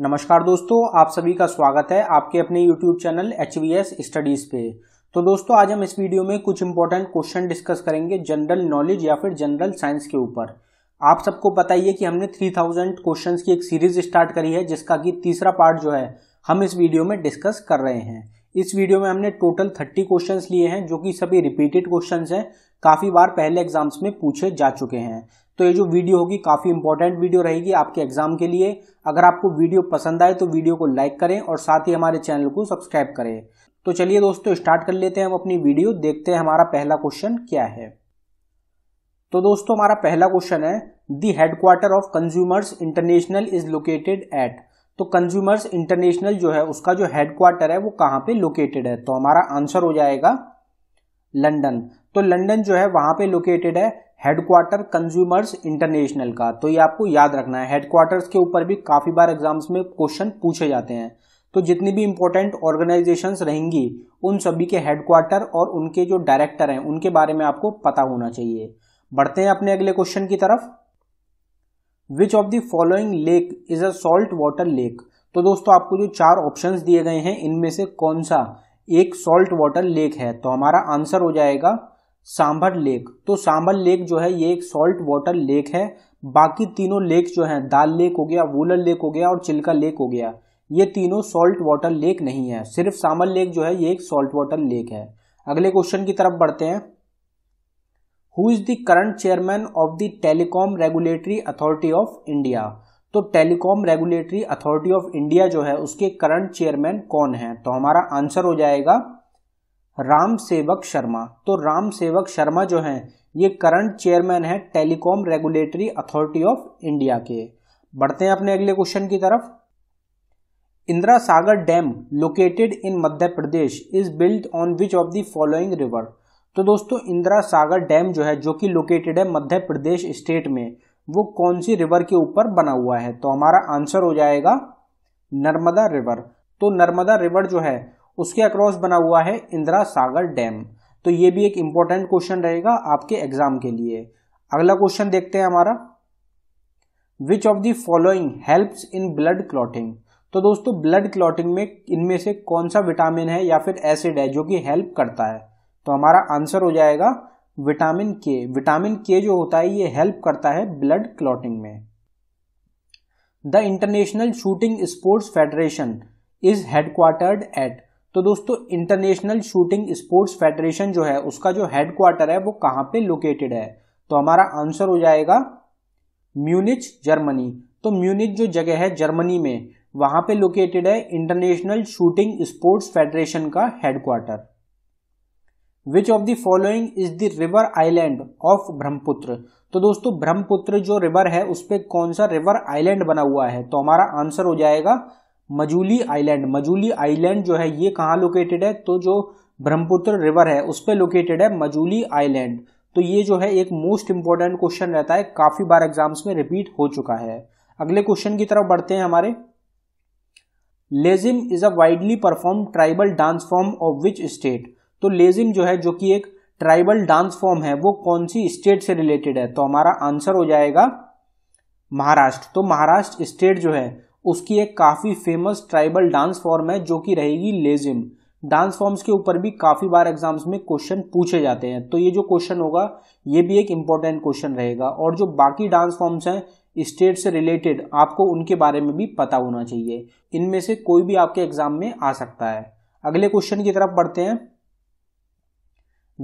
नमस्कार दोस्तों आप सभी का स्वागत है आपके अपने YouTube channel H V S studies पे तो दोस्तों आज हम इस वीडियो में कुछ इंपॉर्टेंट क्वेश्चन डिस्कस करेंगे जनरल नॉलेज या फिर जनरल साइंस के ऊपर आप सबको बताइए कि हमने 3000 क्वेश्चंस की एक सीरीज स्टार्ट करी है जिसका कि तीसरा पार्ट जो है हम इस वीडियो में डिस्कस कर रहे हैं इस वीडियो में हमने टोटल थर्टी क्वेश्चन लिए हैं जो कि सभी रिपीटेड क्वेश्चन हैं काफ़ी बार पहले एग्जाम्स में पूछे जा चुके हैं तो ये जो वीडियो होगी काफ़ी इंपॉर्टेंट वीडियो रहेगी आपके एग्जाम के लिए अगर आपको वीडियो पसंद आए तो वीडियो को लाइक करें और साथ ही हमारे चैनल को सब्सक्राइब करें तो चलिए दोस्तों स्टार्ट कर लेते हैं हम अपनी वीडियो देखते हैं हमारा पहला क्वेश्चन क्या है तो दोस्तों हमारा पहला क्वेश्चन है the headquarter of consumers international is located at तो कंज्यूमर्स इंटरनेशनल जो है उसका जो हेडक्वार्टर है वो कहाँ पे लोकेटेड है तो हमारा आंसर हो जाएगा लंडन तो लंदन जो है वहां पे लोकेटेड है हेडक्वार्टर कंज्यूमर्स इंटरनेशनल का तो ये आपको याद रखना है हेडक्वार्टर्स के ऊपर भी काफ़ी बार एग्जाम्स में क्वेश्चन पूछे जाते हैं तो जितनी भी इंपॉर्टेंट ऑर्गेनाइजेशंस रहेंगी उन सभी के हेडक्वार्टर और उनके जो डायरेक्टर हैं उनके बारे में आपको पता होना चाहिए बढ़ते हैं अपने अगले क्वेश्चन की तरफ which of the following lake is a salt water lake तो दोस्तों आपको जो चार ऑप्शंस दिए गए हैं इनमें से कौन सा एक सॉल्ट वाटर लेक है तो हमारा आंसर हो जाएगा सांभर लेक तो सांभर लेक जो है ये एक सॉल्ट वाटर लेक है बाकी तीनों लेक जो हैं दाल लेक हो गया वूलर लेक हो गया और चिल्का लेक हो गया ये तीनों सॉल्ट वाटर लेक नहीं है सिर्फ सामर लेक जो है ये एक सॉल्ट वाटर लेक है अगले क्वेश्चन की तरफ बढ़ते हैं who is the current chairman of the Telecom Regulatory Authority of India तो Telecom Regulatory Authority of India जो है उसके करंट चेयरमैन कौन है तो हमारा आंसर हो जाएगा राम सेवक शर्मा तो राम सेवक शर्मा जो हैं ये करंट चेयरमैन है Telecom Regulatory Authority of India के बढ़ते हैं अपने अगले क्वेश्चन की तरफ Indira Sagar dam located in Madhya Pradesh is built on which of the following river तो दोस्तों इंदिरा सागर डैम जो है जो कि लोकेटेड है मध्य प्रदेश स्टेट में वो कौन सी रिवर के ऊपर बना हुआ है तो हमारा आंसर हो जाएगा नर्मदा रिवर तो नर्मदा रिवर जो है उसके अक्रॉस बना हुआ है इंदिरा सागर डैम तो ये भी एक इंपॉर्टेंट क्वेश्चन रहेगा आपके एग्जाम के लिए अगला क्वेश्चन देखते हैं हमारा which of the following helps in blood clotting तो दोस्तों ब्लड क्लॉटिंग में इनमें से कौन सा विटामिन है या फिर एसिड है जो कि हेल्प करता है तो हमारा आंसर हो जाएगा विटामिन के विटामिन के जो होता है ये हेल्प करता है ब्लड क्लॉटिंग में the International Shooting Sports Federation is headquartered at तो दोस्तों इंटरनेशनल शूटिंग स्पोर्ट्स फेडरेशन जो है उसका जो हेडक्वार्टर है वो कहां पे लोकेटेड है तो हमारा आंसर हो जाएगा म्यूनिच जर्मनी तो म्यूनिच जो जगह है जर्मनी में वहां पे लोकेटेड है इंटरनेशनल शूटिंग स्पोर्ट्स फेडरेशन का headquarter which of the following is the river island of Brahmaputra तो दोस्तों ब्रह्मपुत्र जो रिवर है उस पर कौन सा रिवर आइलैंड बना हुआ है तो हमारा आंसर हो जाएगा मजूली आइलैंड मजूली आइलैंड जो है ये कहाँ लोकेटेड है तो जो ब्रह्मपुत्र रिवर है उस पर लोकेटेड है मजूली आइलैंड तो ये जो है एक मोस्ट इंपॉर्टेंट क्वेश्चन रहता है काफी बार एग्जाम्स में रिपीट हो चुका है अगले क्वेश्चन की तरफ बढ़ते हैं हमारे Lezim is a widely perform tribal dance form of which state तो लेजिम जो है जो कि एक ट्राइबल डांस फॉर्म है वो कौन सी स्टेट से रिलेटेड है तो हमारा आंसर हो जाएगा महाराष्ट्र तो महाराष्ट्र स्टेट जो है उसकी एक काफ़ी फेमस ट्राइबल डांस फॉर्म है जो कि रहेगी लेजिम डांस फॉर्म्स के ऊपर भी काफ़ी बार एग्जाम्स में क्वेश्चन पूछे जाते हैं तो ये जो क्वेश्चन होगा ये भी एक इम्पॉर्टेंट क्वेश्चन रहेगा और जो बाकी डांस फॉर्म्स हैं स्टेट से रिलेटेड आपको उनके बारे में भी पता होना चाहिए इनमें से कोई भी आपके एग्जाम में आ सकता है अगले क्वेश्चन की तरफ बढ़ते हैं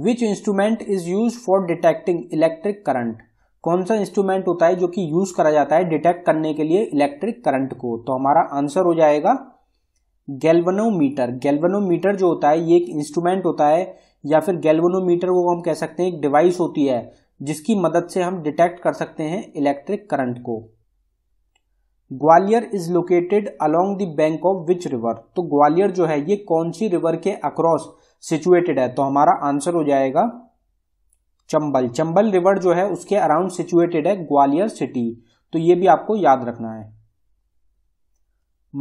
which instrument is use for detecting electric current कौन सा इंस्ट्रूमेंट होता है जो कि यूज करा जाता है डिटेक्ट करने के लिए इलेक्ट्रिक करंट को तो हमारा आंसर हो जाएगा गैल्वेनोमीटर गैल्वेनोमीटर जो होता है ये एक इंस्ट्रूमेंट होता है या फिर गैल्वेनोमीटर वो हम कह सकते हैं एक डिवाइस होती है जिसकी मदद से हम डिटेक्ट कर सकते हैं इलेक्ट्रिक करंट को Gwalior is located along the bank of which river तो ग्वालियर जो है ये कौन सी रिवर के अक्रॉस सिचुएटेड है तो हमारा आंसर हो जाएगा चंबल चंबल रिवर जो है उसके अराउंड सिचुएटेड है ग्वालियर सिटी तो ये भी आपको याद रखना है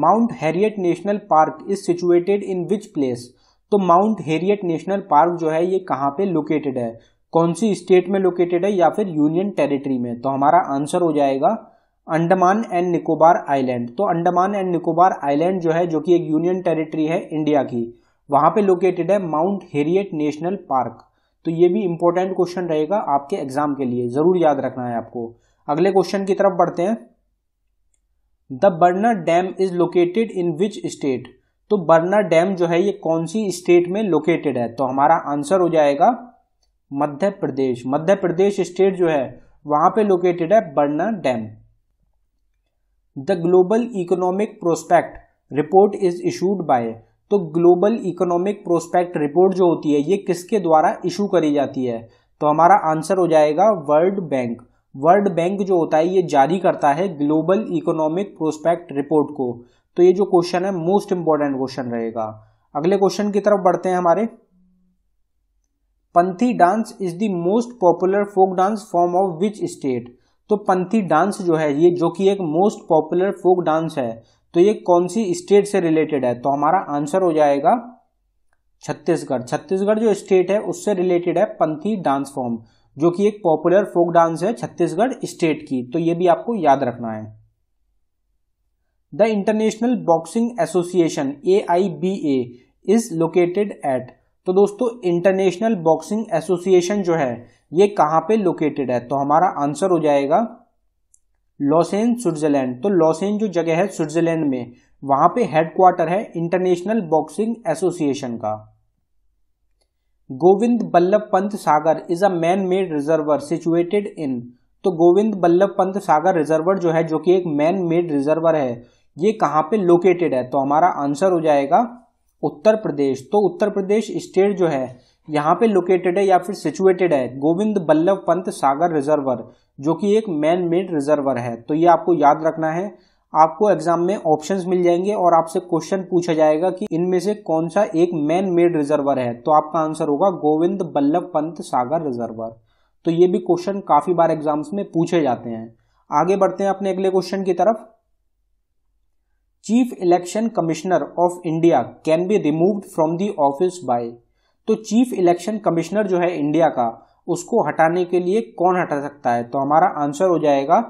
Mount Harriet National Park is situated in which place तो माउंट हैरियट नेशनल पार्क जो है ये कहाँ पे लोकेटेड है कौन सी स्टेट में लोकेटेड है या फिर यूनियन टेरिटरी में तो हमारा आंसर हो जाएगा अंडमान एंड निकोबार आइलैंड तो अंडमान एंड निकोबार आइलैंड जो है जो कि एक यूनियन टेरिटरी है इंडिया की वहां पे लोकेटेड है माउंट हेरियट नेशनल पार्क तो ये भी इंपॉर्टेंट क्वेश्चन रहेगा आपके एग्जाम के लिए ज़रूर याद रखना है आपको अगले क्वेश्चन की तरफ बढ़ते हैं the Barna dam is located in which state तो बर्ना डैम जो है ये कौन सी स्टेट में लोकेटेड है तो हमारा आंसर हो जाएगा मध्य प्रदेश मध्य प्रदेश स्टेट जो है वहां पे लोकेटेड है Barna dam the Global Economic Prospect report is issued by तो ग्लोबल इकोनॉमिक प्रोस्पेक्ट रिपोर्ट जो होती है ये किसके द्वारा इशू करी जाती है तो हमारा आंसर हो जाएगा वर्ल्ड बैंक वर्ल्ड बैंक जो होता है ये जारी करता है ग्लोबल इकोनॉमिक प्रोस्पेक्ट रिपोर्ट को तो ये जो क्वेश्चन है मोस्ट इंपॉर्टेंट क्वेश्चन रहेगा अगले क्वेश्चन की तरफ बढ़ते हैं हमारे Panthi dance is the most popular folk dance form of which state तो पंथी डांस जो है ये जो कि एक मोस्ट पॉपुलर फोक डांस है तो ये कौन सी स्टेट से रिलेटेड है तो हमारा आंसर हो जाएगा छत्तीसगढ़ छत्तीसगढ़ जो स्टेट है उससे रिलेटेड है पंथी डांस फॉर्म जो कि एक पॉपुलर फोक डांस है छत्तीसगढ़ स्टेट की तो ये भी आपको याद रखना है the International Boxing Association A I B A is located at तो दोस्तों इंटरनेशनल बॉक्सिंग एसोसिएशन जो है ये कहाँ पे लोकेटेड है तो हमारा आंसर हो जाएगा लॉसेन स्विट्जरलैंड तो लॉसेन जो जगह है स्विट्जरलैंड में वहां पे हेडक्वार्टर है इंटरनेशनल बॉक्सिंग एसोसिएशन का Govind Ballabh Pant Sagar is a man made reservoir situated in तो गोविंद बल्लभ पंत सागर रिजर्वर जो है जो कि एक मैन मेड रिजर्वर है ये कहाँ पे लोकेटेड है तो हमारा आंसर हो जाएगा उत्तर प्रदेश तो उत्तर प्रदेश स्टेट जो है यहाँ पे लोकेटेड है या फिर सिचुएटेड है गोविंद बल्लभ पंत सागर रिजर्वर जो कि एक मैन मेड रिजर्वर है तो ये आपको याद रखना है आपको एग्जाम में ऑप्शंस मिल जाएंगे और आपसे क्वेश्चन पूछा जाएगा कि इनमें से कौन सा एक मैन मेड रिजर्वर है तो आपका आंसर होगा गोविंद बल्लभ पंत सागर रिजर्वर तो ये भी क्वेश्चन काफी बार एग्जाम्स में पूछे जाते हैं आगे बढ़ते हैं अपने अगले क्वेश्चन की तरफ chief election commissioner of India can be removed from the office by तो चीफ इलेक्शन कमिश्नर जो है इंडिया का उसको हटाने के लिए कौन हटा सकता है तो हमारा आंसर हो जाएगा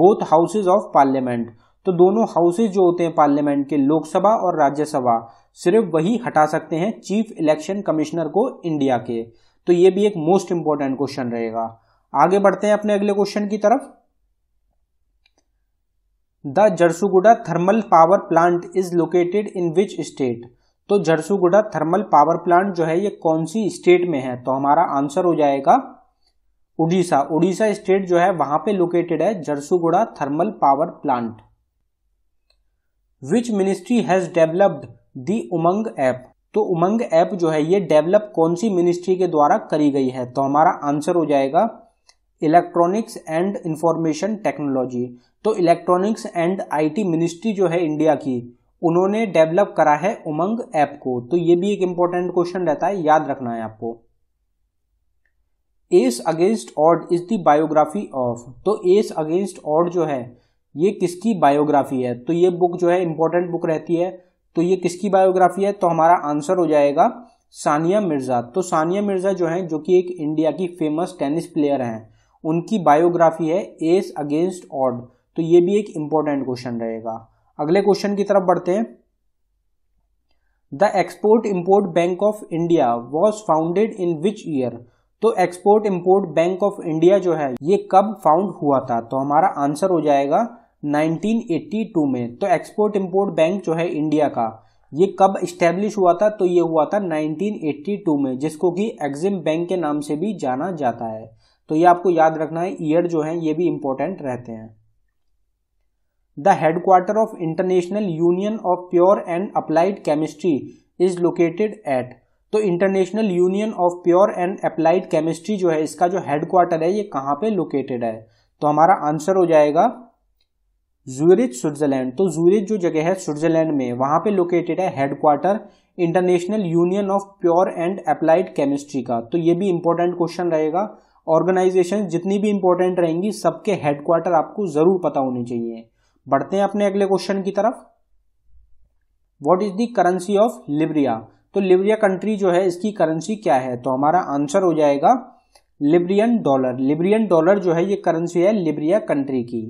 बोथ हाउसेज ऑफ पार्लियामेंट तो दोनों हाउसेज जो होते हैं पार्लियामेंट के लोकसभा और राज्यसभा सिर्फ वही हटा सकते हैं चीफ इलेक्शन कमिश्नर को इंडिया के तो ये भी एक मोस्ट इंपॉर्टेंट क्वेश्चन रहेगा आगे बढ़ते हैं अपने अगले क्वेश्चन की तरफ the Jharsuguda thermal power plant is located in which state तो झरसुगुड़ा थर्मल पावर प्लांट जो है ये कौन सी स्टेट में है तो हमारा आंसर हो जाएगा उड़ीसा उड़ीसा स्टेट जो है वहां पे लोकेटेड है Jharsuguda thermal power plant which ministry has developed the Umang app तो उमंग ऐप जो है ये डेवलप कौन सी मिनिस्ट्री के द्वारा करी गई है तो हमारा आंसर हो जाएगा इलेक्ट्रॉनिक्स एंड इंफॉर्मेशन टेक्नोलॉजी तो इलेक्ट्रॉनिक्स एंड आईटी मिनिस्ट्री जो है इंडिया की उन्होंने डेवलप करा है उमंग ऐप को तो ये भी एक इंपॉर्टेंट क्वेश्चन रहता है याद रखना है आपको Ace Against Odd is the biography of तो एस अगेंस्ट ऑड जो है ये किसकी बायोग्राफी है तो ये बुक जो है इंपॉर्टेंट बुक रहती है तो ये किसकी बायोग्राफी है तो हमारा आंसर हो जाएगा सानिया मिर्ज़ा तो सानिया मिर्ज़ा जो है जो कि एक इंडिया की फेमस टेनिस प्लेयर हैं उनकी बायोग्राफी है एस अगेंस्ट ऑड तो ये भी एक इंपॉर्टेंट क्वेश्चन रहेगा अगले क्वेश्चन की तरफ बढ़ते हैं the Export Import Bank of India was founded in which year तो Export Import Bank of India जो है ये कब फाउंड हुआ था तो हमारा आंसर हो जाएगा 1982 में तो एक्सपोर्ट इम्पोर्ट बैंक जो है इंडिया का ये कब इस्टेब्लिश हुआ था तो ये हुआ था 1982 में जिसको कि एग्जिम बैंक के नाम से भी जाना जाता है तो ये आपको याद रखना है ईयर जो है ये भी इम्पोर्टेंट रहते हैं headquarter of International Union of Pure and Applied Chemistry is located at तो International Union of Pure and Applied Chemistry जो है इसका जो हेडक्वार्टर है ये कहाँ पे लोकेटेड है तो हमारा आंसर हो जाएगा जूरिज स्विट्जरलैंड तो जूरिज जो जगह है स्विट्जरलैंड में वहां पे लोकेटेड है headquarter International Union of Pure and Applied Chemistry का तो ये भी इंपॉर्टेंट क्वेश्चन रहेगा ऑर्गेनाइजेशन जितनी भी इंपॉर्टेंट रहेंगी सबके हेडक्वार्टर आपको ज़रूर पता होने चाहिए बढ़ते हैं अपने अगले क्वेश्चन की तरफ what is the currency of Liberia तो लिब्रिया कंट्री जो है इसकी करेंसी क्या है तो हमारा आंसर हो जाएगा लिब्रियन डॉलर लिब्रियन डॉलर जो है ये करेंसी है लिब्रिया कंट्री की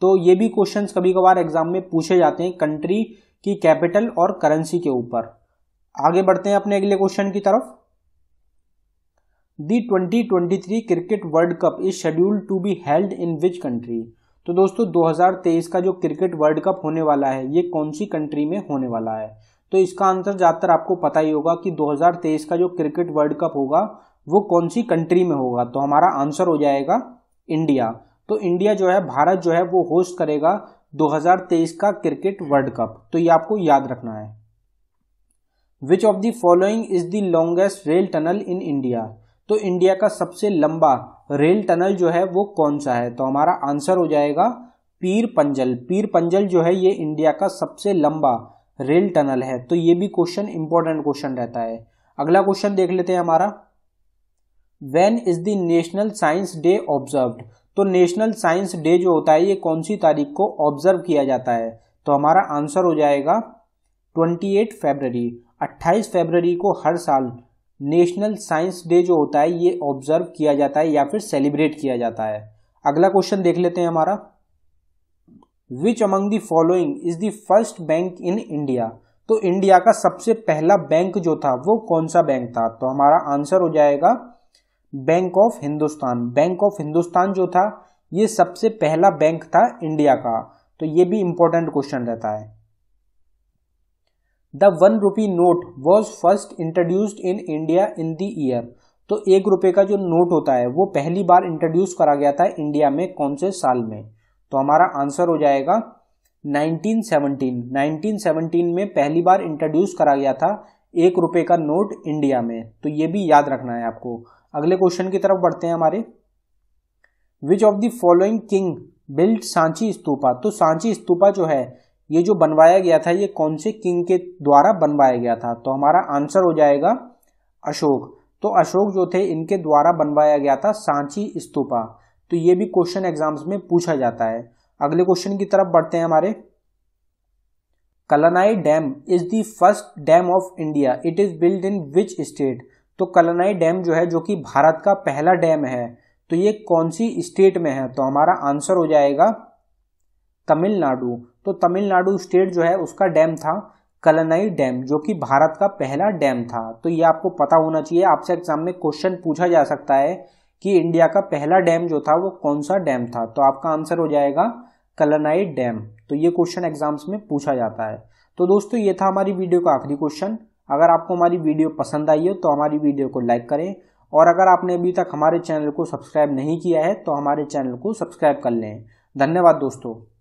तो ये भी क्वेश्चंस कभी कभार एग्जाम में पूछे जाते हैं कंट्री की कैपिटल और करेंसी के ऊपर आगे बढ़ते हैं अपने अगले क्वेश्चन की तरफ the 2023 cricket World Cup is scheduled to be held in which country तो दोस्तों 2023 का जो क्रिकेट वर्ल्ड कप होने वाला है ये कौन सी कंट्री में होने वाला है तो इसका आंसर ज़्यादातर आपको पता ही होगा कि 2023 का जो क्रिकेट वर्ल्ड कप होगा वो कौन सी कंट्री में होगा तो हमारा आंसर हो जाएगा इंडिया तो इंडिया जो है भारत जो है वो होस्ट करेगा 2023 का क्रिकेट वर्ल्ड कप तो ये आपको याद रखना है which of the following is the longest rail tunnel in India तो इंडिया का सबसे लंबा रेल टनल जो है वो कौन सा है तो हमारा आंसर हो जाएगा पीर पंजल पीर पंजल जो है ये इंडिया का सबसे लंबा रेल टनल है तो ये भी क्वेश्चन इंपॉर्टेंट क्वेश्चन रहता है अगला क्वेश्चन देख लेते हैं हमारा when is the National Science Day observed तो नेशनल साइंस डे जो होता है ये कौन सी तारीख को ऑब्जर्व किया जाता है तो हमारा आंसर हो जाएगा 28 फरवरी 28 फरवरी को हर साल नेशनल साइंस डे जो होता है ये ऑब्जर्व किया जाता है या फिर सेलिब्रेट किया जाता है अगला क्वेश्चन देख लेते हैं हमारा which among the following is the first bank in India तो इंडिया का सबसे पहला बैंक जो था वो कौन सा बैंक था तो हमारा आंसर हो जाएगा Bank of Hindustan Bank of Hindustan जो था ये सबसे पहला बैंक था इंडिया का तो ये भी इंपॉर्टेंट क्वेश्चन रहता है the one rupee note was first introduced in India in the year तो एक रुपये का जो नोट होता है वो पहली बार इंट्रोड्यूस करा गया था इंडिया में कौन से साल में तो हमारा आंसर हो जाएगा 1917 1917 में पहली बार इंट्रोड्यूस करा गया था एक रुपये का नोट इंडिया में तो ये भी याद रखना है आपको अगले क्वेश्चन की तरफ बढ़ते हैं हमारे which of the following king built Sanchi Stupa तो सांची स्तूपा जो है ये जो बनवाया गया था ये कौन से किंग के द्वारा बनवाया गया था तो हमारा आंसर हो जाएगा अशोक तो अशोक जो थे इनके द्वारा बनवाया गया था सांची स्तूपा तो ये भी क्वेश्चन एग्जाम्स में पूछा जाता है अगले क्वेश्चन की तरफ बढ़ते हैं हमारे Kallanai dam is the first dam of India it is build in which state तो कलनाई डैम जो है जो कि भारत का पहला डैम है तो ये कौन सी स्टेट में है तो हमारा आंसर हो जाएगा तमिलनाडु तो तमिलनाडु स्टेट जो है उसका डैम था कलनई डैम जो कि भारत का पहला डैम था तो ये आपको पता होना चाहिए आपसे एग्जाम में क्वेश्चन पूछा जा सकता है कि इंडिया का पहला डैम जो था वो कौन सा डैम था तो आपका आंसर हो जाएगा कलनाई डैम तो ये क्वेश्चन एग्जाम्स में पूछा जाता है तो दोस्तों ये था हमारी वीडियो का आखिरी क्वेश्चन अगर आपको हमारी वीडियो पसंद आई हो तो हमारी वीडियो को लाइक करें और अगर आपने अभी तक हमारे चैनल को सब्सक्राइब नहीं किया है तो हमारे चैनल को सब्सक्राइब कर लें धन्यवाद दोस्तों